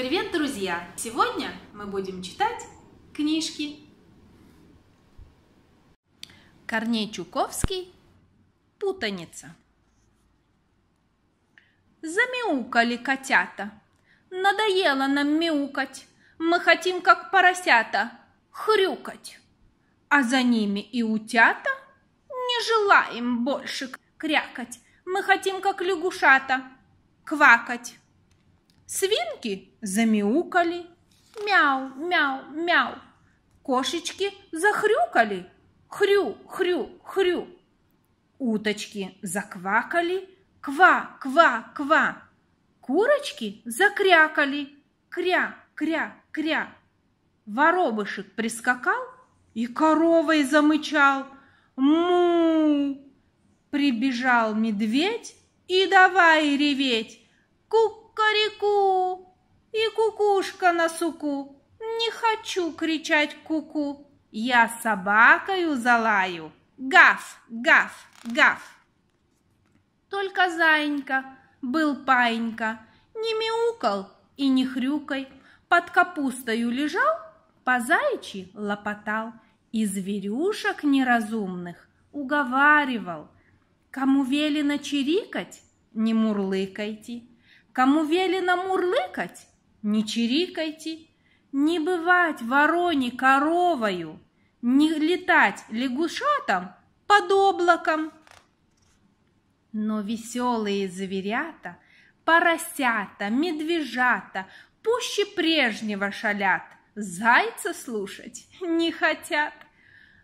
Привет, друзья! Сегодня мы будем читать книжки. Корней Чуковский «Путаница». Замяукали котята. Надоело нам мяукать. Мы хотим, как поросята, хрюкать. А за ними и утята не желаем больше крякать. Мы хотим, как лягушата, квакать. Свинки замяукали. Мяу, мяу, мяу. Кошечки захрюкали. Хрю, хрю, хрю. Уточки заквакали. Ква, ква, ква. Курочки закрякали. Кря, кря, кря. Воробышек прискакал и коровой замычал. Му! Прибежал медведь и давай реветь. Ку, кукареку. И кукушка на суку. Не хочу кричать куку. -ку. Я собакою залаю. Гав, гав, гав. Только зайенька был паинька, не мяукал и не хрюкой, под капустою лежал, по зайчи лопотал и зверюшек неразумных уговаривал. Кому велено чирикать, не мурлыкайте, Кому велено мурлыкать, не чирикайте, не бывать вороне коровою, не летать лягушатам под облаком. Но веселые зверята, поросята, медвежата пуще прежнего шалят, зайца слушать не хотят.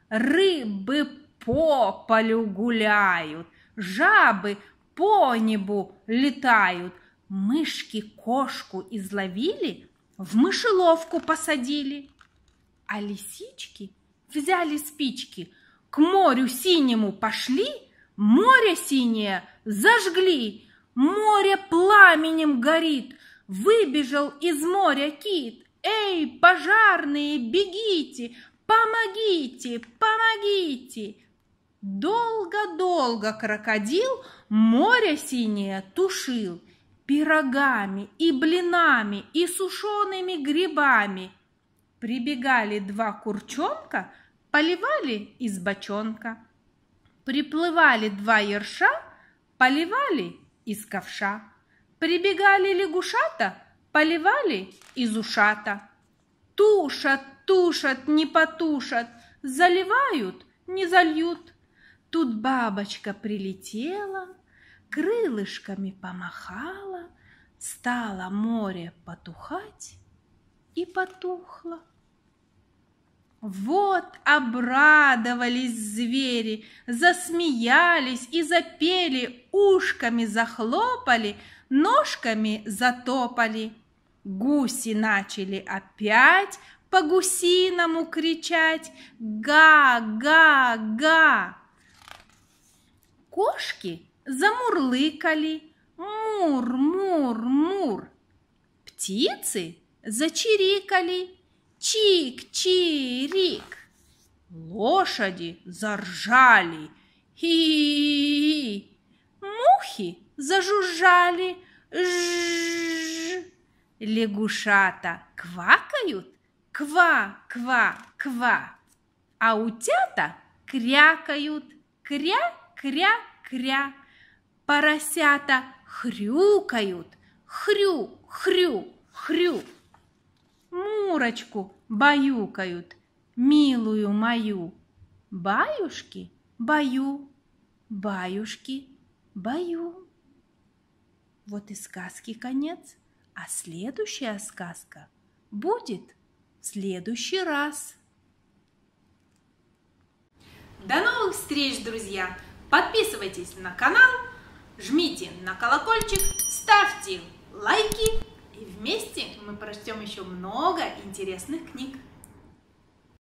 Рыбы по полю гуляют, жабы по небу летают, Мышки кошку изловили, в мышеловку посадили. А лисички взяли спички, к морю синему пошли, море синее зажгли, море пламенем горит, выбежал из моря кит. Эй, пожарные, бегите, помогите, помогите! Долго-долго крокодил море синее тушил – пирогами и блинами и сушеными грибами. Прибегали два курчонка, поливали из бочонка. Приплывали два ерша, поливали из ковша. Прибегали лягушата, поливали из ушата. Тушат, тушат, не потушат, заливают, не зальют. Тут бабочка прилетела, крылышками помахала, стало море потухать и потухло. Вот обрадовались звери, засмеялись и запели, ушками захлопали, ножками затопали. Гуси начали опять по гусиному кричать «Га-га-га!». Кошки замурлыкали мур-мур-мур. Птицы зачирикали чик-чирик. Лошади заржали хи Мухи зажужжали жжж. Лягушата квакают ква-ква-ква, а утята крякают кря-кря-кря поросята хрюкают, хрю, хрю, хрю. Мурочку баюкают, милую мою. Баюшки баю, баюшки баю. Вот и сказки конец, а следующая сказка будет в следующий раз. До новых встреч, друзья! Подписывайтесь на канал Жмите на колокольчик, ставьте лайки и вместе мы прочтем еще много интересных книг.